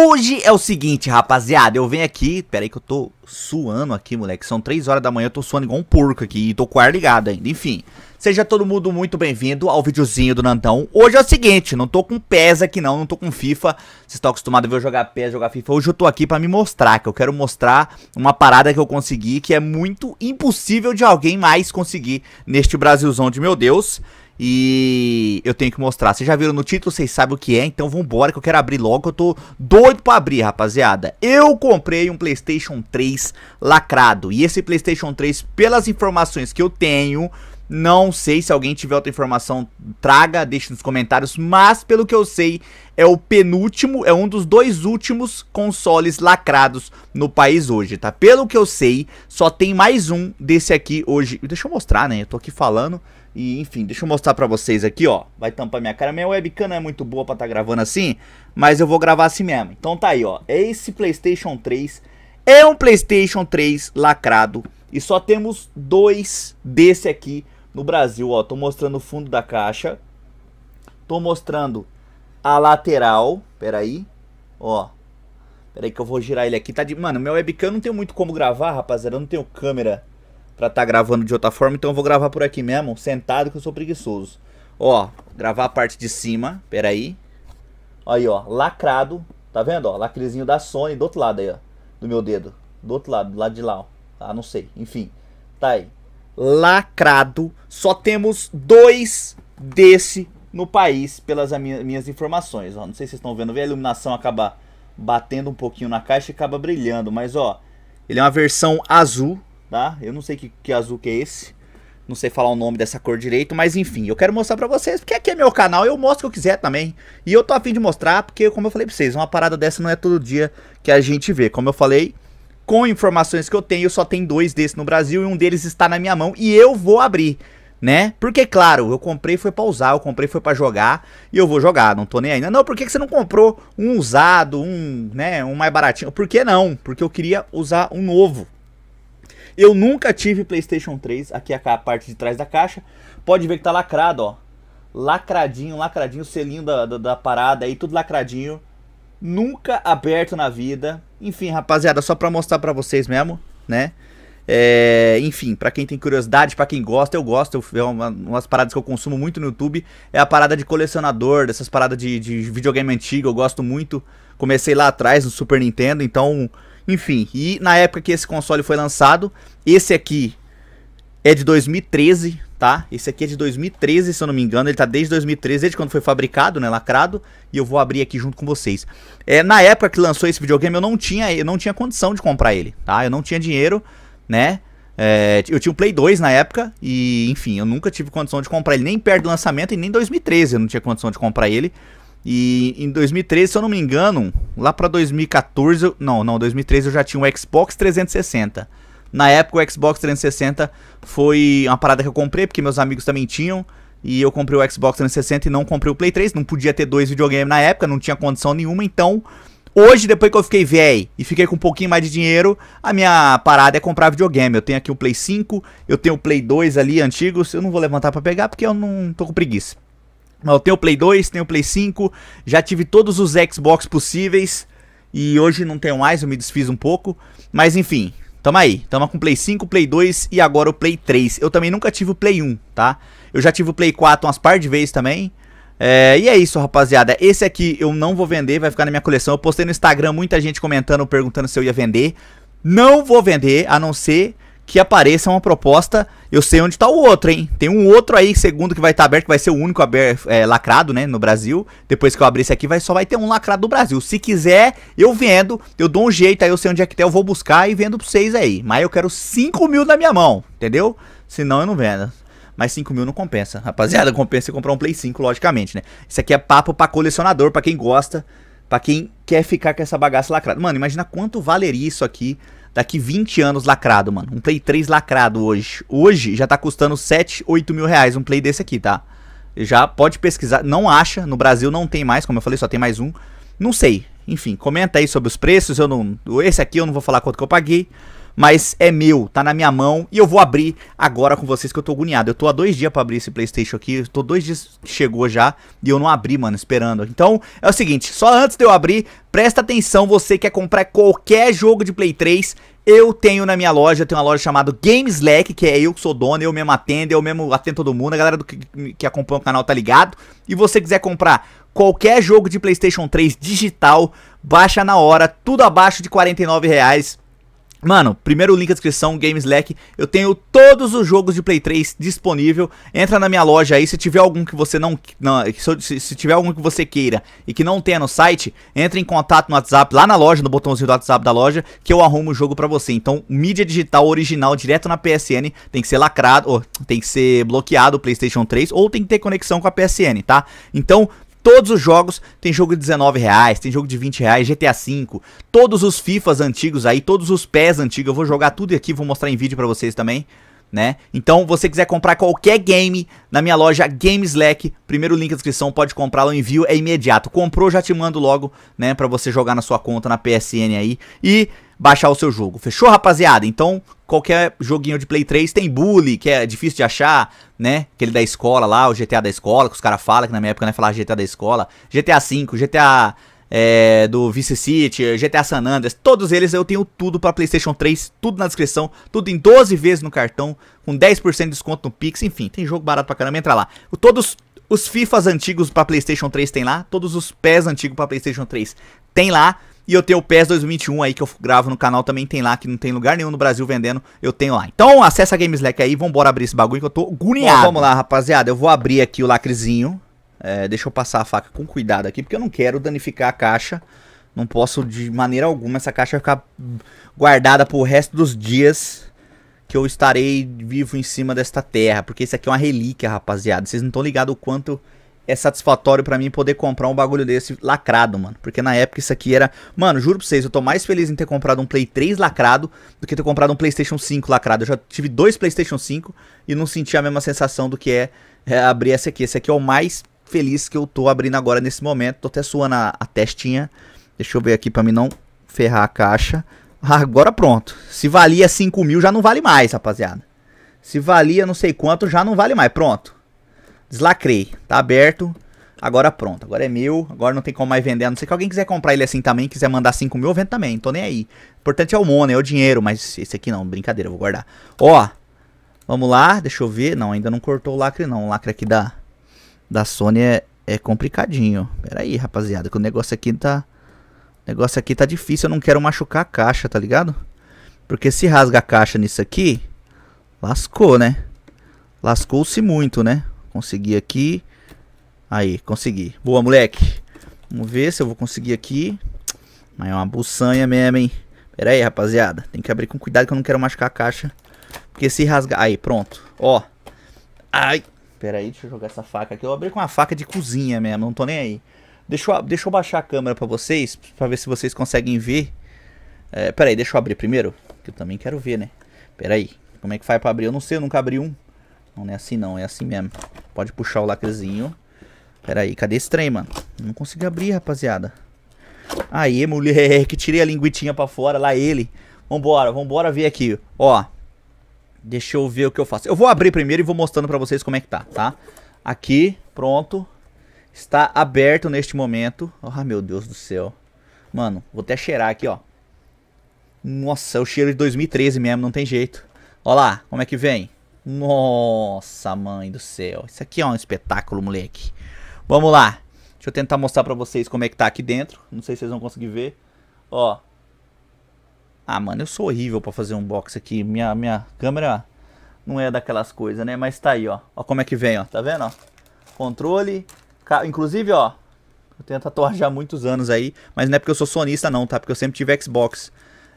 Hoje é o seguinte, rapaziada, eu venho aqui, peraí que eu tô suando aqui, moleque, são 3 horas da manhã, eu tô suando igual um porco aqui e tô com o ar ligado ainda, enfim. Seja todo mundo muito bem-vindo ao videozinho do Nandão. Hoje é o seguinte, não tô com PES aqui não, não tô com FIFA, vocês estão acostumados a ver eu jogar PES, jogar FIFA, hoje eu tô aqui pra me mostrar, que eu quero mostrar uma parada que eu consegui, que é muito impossível de alguém mais conseguir neste Brasilzão de meu Deus. E eu tenho que mostrar. Vocês já viram no título, vocês sabem o que é, então vambora que eu quero abrir logo. Eu tô doido pra abrir, rapaziada. Eu comprei um PlayStation 3 lacrado. E esse PlayStation 3, pelas informações que eu tenho, não sei se alguém tiver outra informação, traga, deixe nos comentários, mas pelo que eu sei, é o penúltimo, é um dos dois últimos consoles lacrados no país hoje, tá? Pelo que eu sei, só tem mais um desse aqui hoje. Deixa eu mostrar, né? Eu tô aqui falando, e enfim, deixa eu mostrar pra vocês aqui, ó. Vai tampar minha cara. Minha webcam não é muito boa pra estar tá gravando assim, mas eu vou gravar assim mesmo. Então tá aí, ó. Esse PlayStation 3 é um PlayStation 3 lacrado. E só temos dois desse aqui no Brasil, ó. Tô mostrando o fundo da caixa. Tô mostrando a lateral. Pera aí, ó. Pera aí que eu vou girar ele aqui. Tá de... Mano, meu webcam não tem muito como gravar, rapaziada. Eu não tenho câmera pra estar tá gravando de outra forma, então eu vou gravar por aqui mesmo, sentado que eu sou preguiçoso. Ó, gravar a parte de cima, peraí. Aí, ó, lacrado, tá vendo, ó, lacrezinho da Sony do outro lado aí, ó, do meu dedo. Do outro lado, do lado de lá, ó. Ah, não sei, enfim, tá aí. Lacrado, só temos dois desse no país, pelas minhas informações, ó. Não sei se vocês estão vendo, a iluminação acaba batendo um pouquinho na caixa e acaba brilhando, mas ó, ele é uma versão azul, tá? Eu não sei que, que azul que é esse. Não sei falar o nome dessa cor direito, mas enfim, eu quero mostrar pra vocês, porque aqui é meu canal, eu mostro o que eu quiser também. E eu tô afim de mostrar, porque como eu falei pra vocês, uma parada dessa não é todo dia que a gente vê. Como eu falei, com informações que eu tenho, só tem dois desses no Brasil e um deles está na minha mão e eu vou abrir, né? Porque, claro, eu comprei foi pra usar, eu comprei foi pra jogar e eu vou jogar, não tô nem ainda. Não, por que, que você não comprou um usado, um, né, um mais baratinho? Por que não? Porque eu queria usar um novo, eu nunca tive PlayStation 3. Aqui é a parte de trás da caixa. Pode ver que tá lacrado, ó. Lacradinho, lacradinho, selinho da, da, da parada aí, tudo lacradinho. Nunca aberto na vida. Enfim, rapaziada, só pra mostrar pra vocês mesmo, né? É, enfim, para quem tem curiosidade, para quem gosta, eu gosto. Eu, é uma, umas paradas que eu consumo muito no YouTube. É a parada de colecionador, dessas paradas de, de videogame antigo. Eu gosto muito. Comecei lá atrás no Super Nintendo, então enfim, e na época que esse console foi lançado, esse aqui é de 2013, tá? Esse aqui é de 2013, se eu não me engano, ele tá desde 2013, desde quando foi fabricado, né, lacrado, e eu vou abrir aqui junto com vocês. É, na época que lançou esse videogame, eu não tinha, eu não tinha condição de comprar ele, tá? Eu não tinha dinheiro, né? É, eu tinha um Play 2 na época e, enfim, eu nunca tive condição de comprar ele, nem perto do lançamento e nem em 2013 eu não tinha condição de comprar ele. E em 2013, se eu não me engano, lá para 2014, não, não, 2013 eu já tinha o Xbox 360. Na época o Xbox 360 foi uma parada que eu comprei porque meus amigos também tinham. E eu comprei o Xbox 360 e não comprei o Play 3. Não podia ter dois videogames na época, não tinha condição nenhuma. Então, hoje, depois que eu fiquei velho e fiquei com um pouquinho mais de dinheiro, a minha parada é comprar videogame. Eu tenho aqui o Play 5, eu tenho o Play 2 ali, antigos. Eu não vou levantar para pegar porque eu não tô com preguiça. Eu tenho o Play 2, tenho o Play 5, já tive todos os Xbox possíveis e hoje não tenho mais, eu me desfiz um pouco, mas enfim, tamo aí, tamo com o Play 5, Play 2 e agora o Play 3. Eu também nunca tive o Play 1, tá? Eu já tive o Play 4 umas par de vezes também. É, e é isso, rapaziada. Esse aqui eu não vou vender, vai ficar na minha coleção. Eu postei no Instagram muita gente comentando, perguntando se eu ia vender. Não vou vender, a não ser que apareça uma proposta. Eu sei onde está o outro, hein? Tem um outro aí, segundo, que vai estar tá aberto, que vai ser o único aberto, é, lacrado, né? No Brasil. Depois que eu abrir esse aqui, vai, só vai ter um lacrado do Brasil. Se quiser, eu vendo, eu dou um jeito aí, eu sei onde é que tem, tá, eu vou buscar e vendo pra vocês aí. Mas eu quero 5 mil na minha mão, entendeu? Senão eu não vendo. Mas 5 mil não compensa, rapaziada. Compensa comprar um Play 5, logicamente, né? Isso aqui é papo pra colecionador, pra quem gosta, pra quem quer ficar com essa bagaça lacrada. Mano, imagina quanto valeria isso aqui daqui 20 anos lacrado, mano. Um Play 3 lacrado hoje. Hoje já tá custando 7, 8 mil reais um Play desse aqui, tá? Já pode pesquisar. Não acha, no Brasil não tem mais, como eu falei, só tem mais um. Não sei. Enfim, comenta aí sobre os preços. Eu não, esse aqui eu não vou falar quanto que eu paguei mas é meu, tá na minha mão e eu vou abrir agora com vocês que eu tô agoniado. Eu tô há dois dias pra abrir esse Playstation aqui, tô dois dias, chegou já e eu não abri, mano, esperando. Então é o seguinte, só antes de eu abrir, presta atenção você quer comprar qualquer jogo de Play 3, eu tenho na minha loja, eu tenho uma loja chamada Gameslack, que é eu que sou dono, eu mesmo atendo, eu mesmo atendo todo mundo, a galera do, que, que acompanha o canal tá ligado. E você quiser comprar qualquer jogo de Playstation 3 digital, baixa na hora, tudo abaixo de R$49,00. reais. Mano, primeiro link na descrição, Game Slack. Eu tenho todos os jogos de Play 3 disponível. Entra na minha loja aí, se tiver algum que você não, não se, se, tiver algum que você queira e que não tenha no site, entre em contato no WhatsApp lá na loja, no botãozinho do WhatsApp da loja, que eu arrumo o jogo para você. Então, mídia digital original direto na PSN tem que ser lacrado, tem que ser bloqueado o PlayStation 3 ou tem que ter conexão com a PSN, tá? Então, Todos os jogos, tem jogo de 19 reais, tem jogo de 20 reais, GTA V, todos os FIFAs antigos aí, todos os PES antigos, eu vou jogar tudo aqui, vou mostrar em vídeo pra vocês também né? Então, você quiser comprar qualquer game na minha loja Gameslack, primeiro link na descrição, pode comprá-lo, o envio é imediato. Comprou, já te mando logo, né, para você jogar na sua conta na PSN aí e baixar o seu jogo. Fechou, rapaziada? Então, qualquer joguinho de Play 3 tem Bully, que é difícil de achar, né? Aquele da escola lá, o GTA da escola, que os caras falam, que na minha época não é falar GTA da escola, GTA 5, GTA é, do Vice City, GTA San Andreas, todos eles eu tenho tudo para PlayStation 3, tudo na descrição, tudo em 12 vezes no cartão, com 10% de desconto no Pix, enfim, tem jogo barato pra caramba, entra lá. Todos os FIFAs antigos para PlayStation 3 tem lá, todos os PES antigos para PlayStation 3 tem lá. E eu tenho o PES 2021 aí que eu gravo no canal também, tem lá, que não tem lugar nenhum no Brasil vendendo, eu tenho lá. Então acessa a Gameslack aí, vambora abrir esse bagulho que eu tô agoniado. Bom, vamos lá, rapaziada, eu vou abrir aqui o lacrezinho. É, deixa eu passar a faca com cuidado aqui, porque eu não quero danificar a caixa. Não posso de maneira alguma essa caixa ficar guardada pro resto dos dias que eu estarei vivo em cima desta terra. Porque isso aqui é uma relíquia, rapaziada. Vocês não estão ligados o quanto é satisfatório para mim poder comprar um bagulho desse lacrado, mano. Porque na época isso aqui era... Mano, juro pra vocês, eu tô mais feliz em ter comprado um Play 3 lacrado do que ter comprado um Playstation 5 lacrado. Eu já tive dois Playstation 5 e não senti a mesma sensação do que é, é abrir esse aqui. Esse aqui é o mais feliz que eu tô abrindo agora nesse momento. Tô até suando a, a testinha. Deixa eu ver aqui para mim não ferrar a caixa. Ah, agora pronto. Se valia 5 mil, já não vale mais, rapaziada. Se valia não sei quanto, já não vale mais. Pronto. Deslacrei. Tá aberto. Agora pronto. Agora é meu. Agora não tem como mais vender. A não ser que alguém quiser comprar ele assim também. Quiser mandar 5 mil, eu vendo também. tô nem aí. O importante é o mono, é o dinheiro. Mas esse aqui não. Brincadeira, eu vou guardar. Ó. Vamos lá. Deixa eu ver. Não, ainda não cortou o lacre não. O lacre aqui da da Sony é, é complicadinho. Pera aí, rapaziada, que o negócio aqui tá... O negócio aqui tá difícil, eu não quero machucar a caixa, tá ligado? Porque se rasga a caixa nisso aqui, lascou, né? Lascou-se muito, né? Consegui aqui. Aí, consegui. Boa, moleque. Vamos ver se eu vou conseguir aqui. Mas é uma buçanha mesmo, hein? Pera aí, rapaziada. Tem que abrir com cuidado que eu não quero machucar a caixa. Porque se rasgar... Aí, pronto. Ó. Ai. Pera aí, deixa eu jogar essa faca aqui. Eu abri com uma faca de cozinha mesmo, não tô nem aí. Deixa eu, deixa eu baixar a câmera pra vocês, pra ver se vocês conseguem ver. É, pera aí, deixa eu abrir primeiro, que eu também quero ver, né? Pera aí, como é que faz pra abrir? Eu não sei, eu nunca abri um. Não, é assim não, é assim mesmo. Pode puxar o lacrezinho. Pera aí, cadê esse trem, mano? Não consegui abrir, rapaziada. Aê, que tirei a linguitinha pra fora, lá ele. Vambora, vambora ver aqui, ó. Deixa eu ver o que eu faço. Eu vou abrir primeiro e vou mostrando pra vocês como é que tá, tá? Aqui, pronto. Está aberto neste momento. Ah, oh, meu Deus do céu. Mano, vou até cheirar aqui, ó. Nossa, é o cheiro de 2013 mesmo, não tem jeito. Ó lá, como é que vem? Nossa, mãe do céu. Isso aqui é um espetáculo, moleque. Vamos lá. Deixa eu tentar mostrar pra vocês como é que tá aqui dentro. Não sei se vocês vão conseguir ver. Ó, ah, mano, eu sou horrível para fazer um box aqui. Minha, minha câmera não é daquelas coisas, né? Mas tá aí, ó. Ó como é que vem, ó. Tá vendo, ó? Controle. Ca... Inclusive, ó. Eu tenho tatuagem há muitos anos aí. Mas não é porque eu sou sonista, não, tá? Porque eu sempre tive Xbox.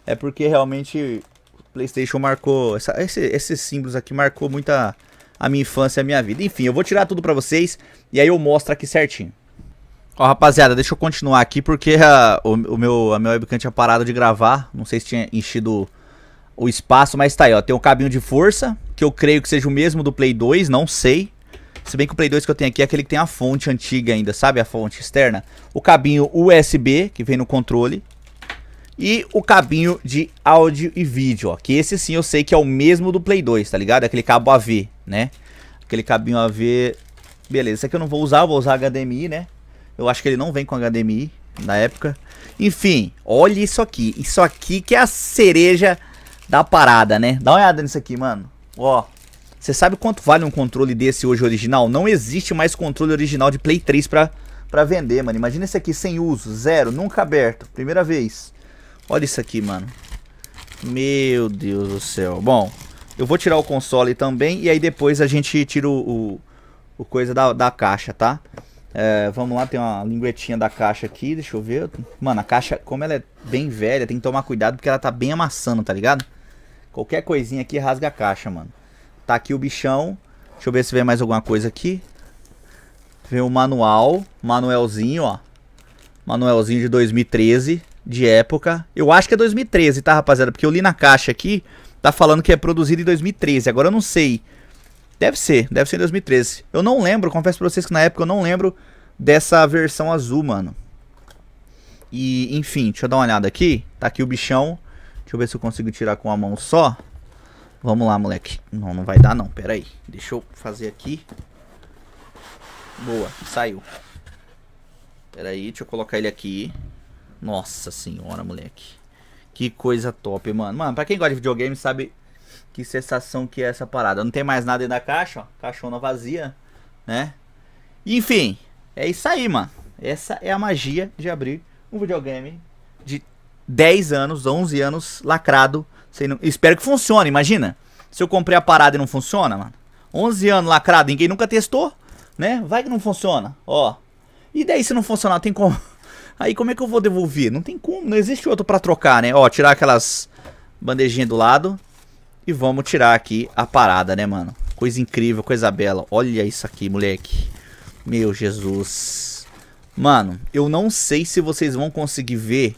É porque realmente o PlayStation marcou. Essa, esse, esses símbolos aqui marcou muita a minha infância, a minha vida. Enfim, eu vou tirar tudo pra vocês. E aí eu mostro aqui certinho. Ó, rapaziada, deixa eu continuar aqui porque a, o, o meu, a minha webcam tinha parado de gravar. Não sei se tinha enchido o espaço, mas tá aí, ó. Tem o um cabinho de força, que eu creio que seja o mesmo do Play 2, não sei. Se bem que o Play 2 que eu tenho aqui é aquele que tem a fonte antiga ainda, sabe? A fonte externa. O cabinho USB, que vem no controle. E o cabinho de áudio e vídeo, ó. Que esse sim eu sei que é o mesmo do Play 2, tá ligado? É aquele cabo AV, né? Aquele cabinho AV... Beleza, esse aqui eu não vou usar, eu vou usar HDMI, né? Eu acho que ele não vem com HDMI na época. Enfim, olha isso aqui. Isso aqui que é a cereja da parada, né? Dá uma olhada nisso aqui, mano. Ó. Você sabe quanto vale um controle desse hoje original? Não existe mais controle original de Play 3 pra, pra vender, mano. Imagina esse aqui sem uso, zero, nunca aberto. Primeira vez. Olha isso aqui, mano. Meu Deus do céu. Bom, eu vou tirar o console também e aí depois a gente tira o, o, o coisa da, da caixa, tá? É, vamos lá, tem uma linguetinha da caixa aqui, deixa eu ver. Mano, a caixa, como ela é bem velha, tem que tomar cuidado porque ela tá bem amassando, tá ligado? Qualquer coisinha aqui rasga a caixa, mano. Tá aqui o bichão. Deixa eu ver se vem mais alguma coisa aqui. Vem o manual, manuelzinho, ó. Manuelzinho de 2013, de época. Eu acho que é 2013, tá, rapaziada? Porque eu li na caixa aqui, tá falando que é produzido em 2013. Agora eu não sei Deve ser, deve ser em 2013. Eu não lembro, confesso pra vocês que na época eu não lembro dessa versão azul, mano. E, enfim, deixa eu dar uma olhada aqui. Tá aqui o bichão. Deixa eu ver se eu consigo tirar com a mão só. Vamos lá, moleque. Não, não vai dar não, pera aí. Deixa eu fazer aqui. Boa, saiu. Pera aí, deixa eu colocar ele aqui. Nossa senhora, moleque. Que coisa top, mano. Mano, pra quem gosta de videogame sabe que sensação que é essa parada. Não tem mais nada dentro da caixa, ó. Caixona vazia, né? Enfim, é isso aí, mano. Essa é a magia de abrir um videogame de 10 anos, 11 anos, lacrado. Espero que funcione, imagina. Se eu comprei a parada e não funciona, mano. 11 anos lacrado, ninguém nunca testou, né? Vai que não funciona, ó. E daí se não funcionar, tem como... Aí como é que eu vou devolver? Não tem como, não existe outro para trocar, né? Ó, tirar aquelas bandejinhas do lado. E vamos tirar aqui a parada, né, mano? Coisa incrível, coisa bela. Olha isso aqui, moleque. Meu Jesus. Mano, eu não sei se vocês vão conseguir ver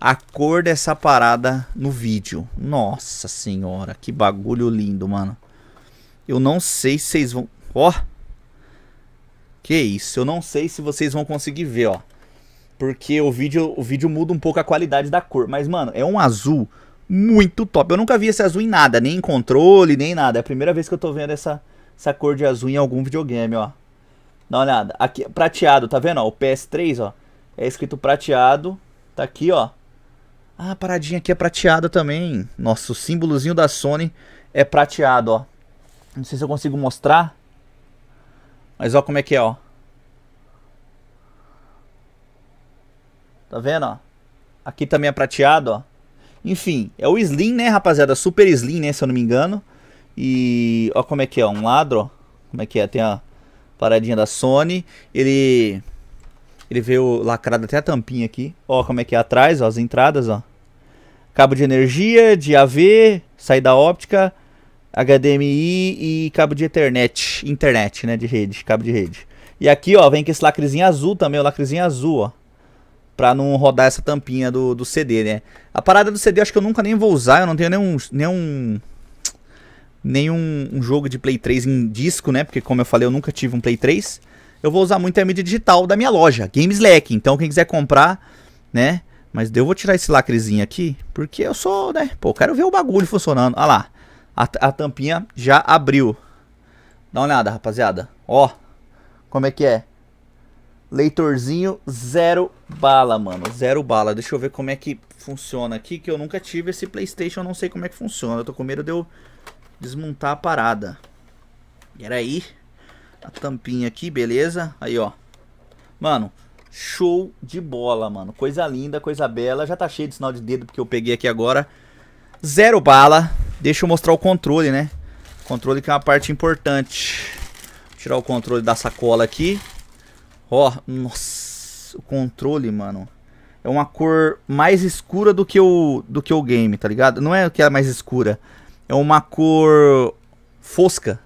a cor dessa parada no vídeo. Nossa senhora, que bagulho lindo, mano. Eu não sei se vocês vão... Ó! Oh! Que isso, eu não sei se vocês vão conseguir ver, ó. Porque o vídeo, o vídeo muda um pouco a qualidade da cor. Mas, mano, é um azul muito top. Eu nunca vi esse azul em nada, nem em controle, nem nada. É a primeira vez que eu tô vendo essa, essa cor de azul em algum videogame, ó. Dá uma olhada. Aqui, prateado, tá vendo? Ó, o PS3, ó. É escrito prateado. Tá aqui, ó. Ah, a paradinha aqui é prateada também. Nosso símbolozinho da Sony é prateado, ó. Não sei se eu consigo mostrar. Mas ó como é que é, ó. Tá vendo, ó? Aqui também é prateado, ó. Enfim, é o Slim, né, rapaziada? Super Slim, né, se eu não me engano. E ó como é que é, um lado, ó. Como é que é? Tem a paradinha da Sony. Ele ele veio lacrado até a tampinha aqui. Ó como é que é atrás, ó, as entradas, ó. Cabo de energia, de AV, saída óptica, HDMI e cabo de Ethernet, internet, né, de rede, cabo de rede. E aqui, ó, vem com esse lacrezinho azul também, o lacrezinho azul, ó pra não rodar essa tampinha do, do CD, né? A parada do CD eu acho que eu nunca nem vou usar, eu não tenho nenhum, nenhum, nenhum um jogo de Play 3 em disco, né? Porque como eu falei, eu nunca tive um Play 3. Eu vou usar muito a mídia digital da minha loja, Lack. Então quem quiser comprar, né? Mas eu vou tirar esse lacrezinho aqui, porque eu sou, né? Pô, eu quero ver o bagulho funcionando. Olha lá, a, a tampinha já abriu. Dá uma olhada, rapaziada. Ó, como é que é? Leitorzinho, zero bala, mano. Zero bala. Deixa eu ver como é que funciona aqui, que eu nunca tive esse Playstation, eu não sei como é que funciona. Eu tô com medo de eu desmontar a parada. E era aí. A tampinha aqui, beleza? Aí, ó. Mano, show de bola, mano. Coisa linda, coisa bela. Já tá cheio de sinal de dedo porque eu peguei aqui agora. Zero bala. Deixa eu mostrar o controle, né? Controle que é uma parte importante. Vou tirar o controle da sacola aqui. Ó, nossa, o controle, mano. É uma cor mais escura do que o do que o game, tá ligado? Não é que é mais escura, é uma cor fosca.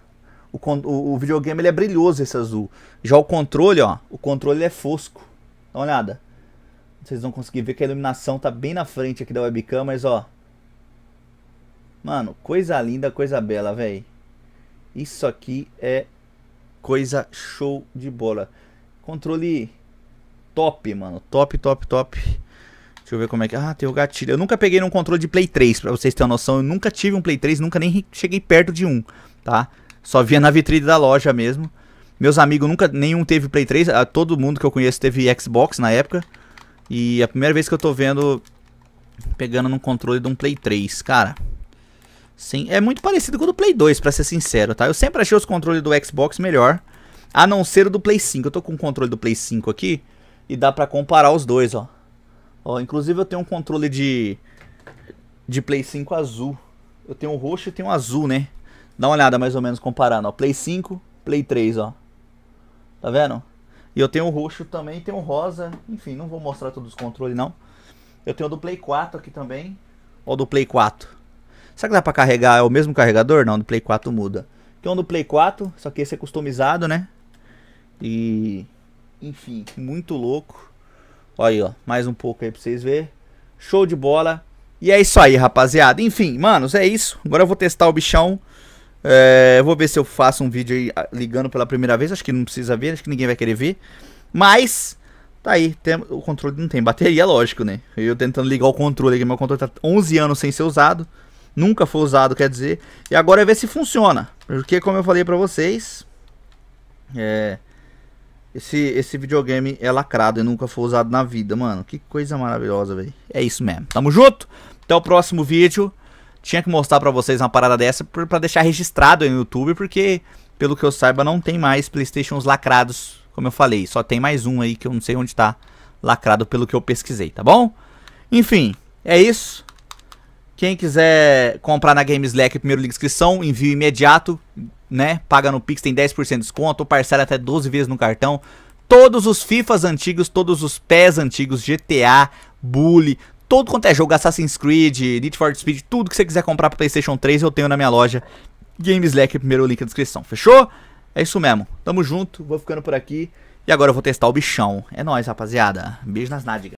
O, o, o videogame ele é brilhoso esse azul. Já o controle, ó, o controle é fosco. Dá uma olhada. Vocês vão conseguir ver que a iluminação tá bem na frente aqui da webcam, mas ó. Mano, coisa linda, coisa bela, velho. Isso aqui é coisa show de bola. Controle top, mano. Top, top, top. Deixa eu ver como é que... Ah, tem o gatilho. Eu nunca peguei num controle de Play 3, pra vocês terem uma noção. Eu nunca tive um Play 3, nunca nem cheguei perto de um, tá? Só via na vitrine da loja mesmo. Meus amigos nunca... Nenhum teve Play 3. Ah, todo mundo que eu conheço teve Xbox na época. E é a primeira vez que eu tô vendo... Pegando num controle de um Play 3, cara... Sim, é muito parecido com o do Play 2, pra ser sincero, tá? Eu sempre achei os controles do Xbox melhor. A não ser o do Play 5. Eu tô com o controle do Play 5 aqui e dá pra comparar os dois, ó. Ó, inclusive eu tenho um controle de de Play 5 azul. Eu tenho um roxo e tenho um azul, né? Dá uma olhada mais ou menos comparando, ó. Play 5, Play 3, ó. Tá vendo? E eu tenho um roxo também, tenho um rosa. Enfim, não vou mostrar todos os controles, não. Eu tenho o do Play 4 aqui também. Ó, do Play 4. Será que dá pra carregar? É o mesmo carregador? Não, do Play 4 muda. Tem um do Play 4, só que esse é customizado, né? E enfim, muito louco. Olha aí, ó, mais um pouco aí pra vocês verem. Show de bola. E é isso aí, rapaziada. Enfim, manos, é isso. Agora eu vou testar o bichão. É, vou ver se eu faço um vídeo aí ah, ligando pela primeira vez. Acho que não precisa ver, acho que ninguém vai querer ver. Mas, tá aí. Tem, o controle não tem bateria, lógico, né? Eu tentando ligar o controle aqui. Meu controle tá 11 anos sem ser usado. Nunca foi usado, quer dizer. E agora é ver se funciona. Porque, como eu falei pra vocês... É... Esse, esse videogame é lacrado e nunca foi usado na vida, mano. Que coisa maravilhosa, velho. É isso mesmo. Tamo junto. Até o próximo vídeo. Tinha que mostrar pra vocês uma parada dessa pra deixar registrado aí no YouTube, porque, pelo que eu saiba, não tem mais Playstations lacrados, como eu falei. Só tem mais um aí que eu não sei onde tá lacrado, pelo que eu pesquisei, tá bom? Enfim, é isso. Quem quiser comprar na Gameslack, primeiro link de inscrição, envio imediato né? Paga no Pix, tem 10% de desconto, parcela até 12 vezes no cartão. Todos os FIFAs antigos, todos os PES antigos, GTA, Bully, todo quanto é jogo, Assassin's Creed, Need for Speed, tudo que você quiser comprar para PlayStation 3, eu tenho na minha loja. Gameslack, primeiro link na descrição, fechou? É isso mesmo, tamo junto, vou ficando por aqui. E agora eu vou testar o bichão. É nóis, rapaziada. Beijo nas nádegas.